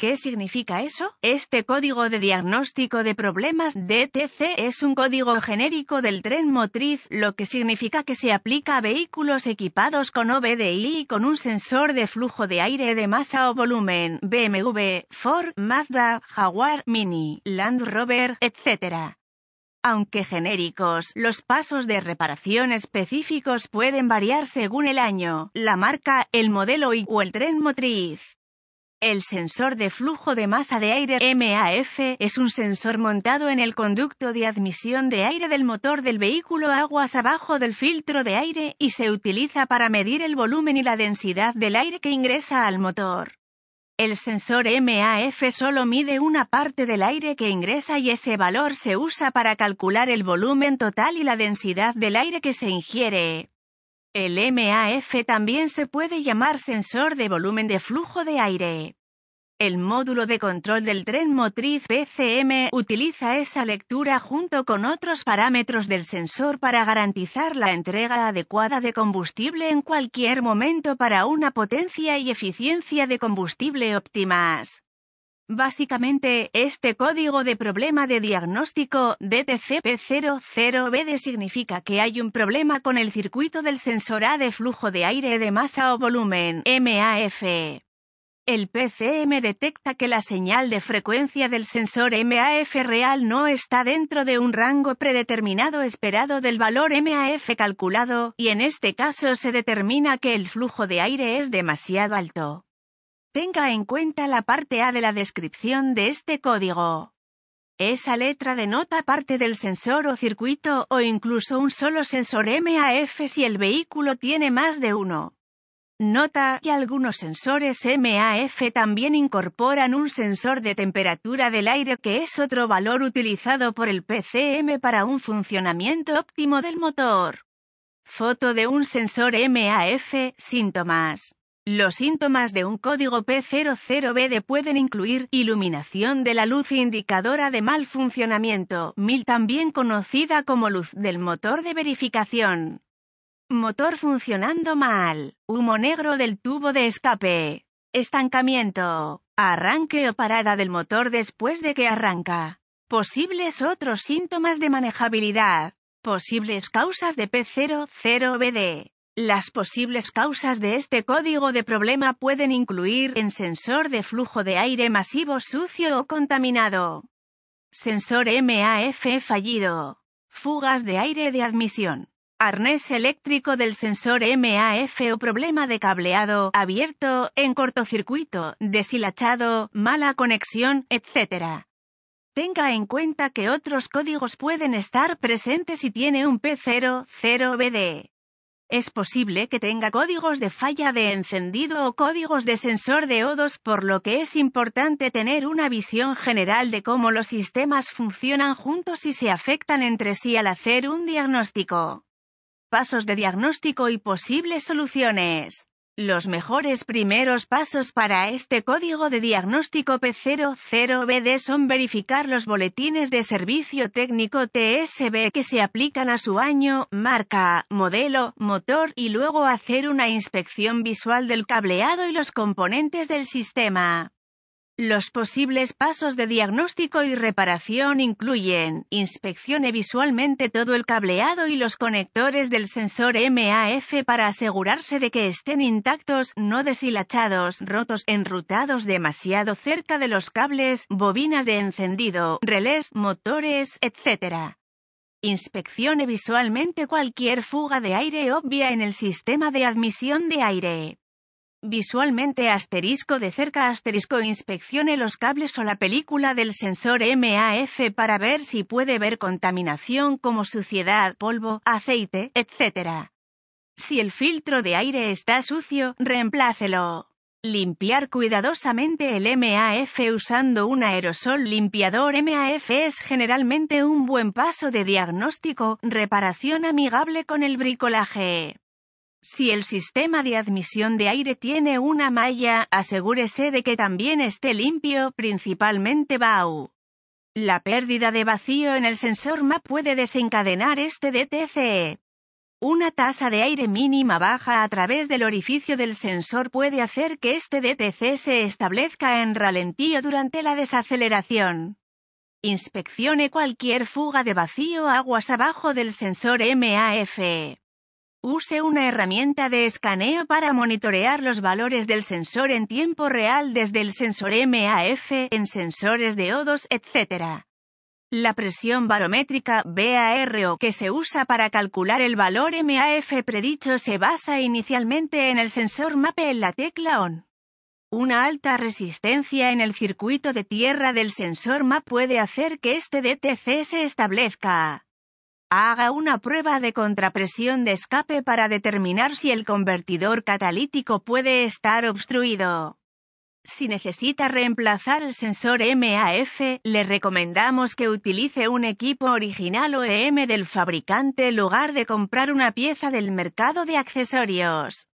¿Qué significa eso? Este código de diagnóstico de problemas DTC es un código genérico del tren motriz, lo que significa que se aplica a vehículos equipados con OBDI y con un sensor de flujo de aire de masa o volumen, BMW, Ford, Mazda, Jaguar, Mini, Land Rover, etc. Aunque genéricos, los pasos de reparación específicos pueden variar según el año, la marca, el modelo y o el tren motriz. El sensor de flujo de masa de aire MAF es un sensor montado en el conducto de admisión de aire del motor del vehículo aguas abajo del filtro de aire y se utiliza para medir el volumen y la densidad del aire que ingresa al motor. El sensor MAF solo mide una parte del aire que ingresa y ese valor se usa para calcular el volumen total y la densidad del aire que se ingiere. El MAF también se puede llamar sensor de volumen de flujo de aire. El módulo de control del tren motriz PCM utiliza esa lectura junto con otros parámetros del sensor para garantizar la entrega adecuada de combustible en cualquier momento para una potencia y eficiencia de combustible óptimas. Básicamente, este código de problema de diagnóstico DTCP00BD significa que hay un problema con el circuito del sensor A de flujo de aire de masa o volumen MAF. El PCM detecta que la señal de frecuencia del sensor MAF real no está dentro de un rango predeterminado esperado del valor MAF calculado, y en este caso se determina que el flujo de aire es demasiado alto. Tenga en cuenta la parte A de la descripción de este código. Esa letra denota parte del sensor o circuito o incluso un solo sensor MAF si el vehículo tiene más de uno. Nota que algunos sensores MAF también incorporan un sensor de temperatura del aire que es otro valor utilizado por el PCM para un funcionamiento óptimo del motor. Foto de un sensor MAF, síntomas. Los síntomas de un código P00BD pueden incluir iluminación de la luz indicadora de mal funcionamiento, MIL también conocida como luz del motor de verificación. Motor funcionando mal, humo negro del tubo de escape, estancamiento, arranque o parada del motor después de que arranca. Posibles otros síntomas de manejabilidad, posibles causas de P00BD. Las posibles causas de este código de problema pueden incluir en sensor de flujo de aire masivo sucio o contaminado, sensor MAF fallido, fugas de aire de admisión, arnés eléctrico del sensor MAF o problema de cableado abierto, en cortocircuito, deshilachado, mala conexión, etc. Tenga en cuenta que otros códigos pueden estar presentes si tiene un p 00 bd es posible que tenga códigos de falla de encendido o códigos de sensor de O2 por lo que es importante tener una visión general de cómo los sistemas funcionan juntos y se afectan entre sí al hacer un diagnóstico. Pasos de diagnóstico y posibles soluciones. Los mejores primeros pasos para este código de diagnóstico P00BD son verificar los boletines de servicio técnico TSB que se aplican a su año, marca, modelo, motor y luego hacer una inspección visual del cableado y los componentes del sistema. Los posibles pasos de diagnóstico y reparación incluyen inspeccione visualmente todo el cableado y los conectores del sensor MAF para asegurarse de que estén intactos, no deshilachados, rotos, enrutados demasiado cerca de los cables, bobinas de encendido, relés, motores, etc. Inspeccione visualmente cualquier fuga de aire obvia en el sistema de admisión de aire. Visualmente asterisco de cerca asterisco inspeccione los cables o la película del sensor MAF para ver si puede ver contaminación como suciedad, polvo, aceite, etc. Si el filtro de aire está sucio, reemplácelo. Limpiar cuidadosamente el MAF usando un aerosol limpiador MAF es generalmente un buen paso de diagnóstico, reparación amigable con el bricolaje. Si el sistema de admisión de aire tiene una malla, asegúrese de que también esté limpio, principalmente BAU. La pérdida de vacío en el sensor MAP puede desencadenar este DTC. Una tasa de aire mínima baja a través del orificio del sensor puede hacer que este DTC se establezca en ralentío durante la desaceleración. Inspeccione cualquier fuga de vacío aguas abajo del sensor MAF. Use una herramienta de escaneo para monitorear los valores del sensor en tiempo real desde el sensor MAF en sensores de O2, etc. La presión barométrica BARO que se usa para calcular el valor MAF predicho se basa inicialmente en el sensor MAP en la tecla ON. Una alta resistencia en el circuito de tierra del sensor MAP puede hacer que este DTC se establezca Haga una prueba de contrapresión de escape para determinar si el convertidor catalítico puede estar obstruido. Si necesita reemplazar el sensor MAF, le recomendamos que utilice un equipo original OEM del fabricante en lugar de comprar una pieza del mercado de accesorios.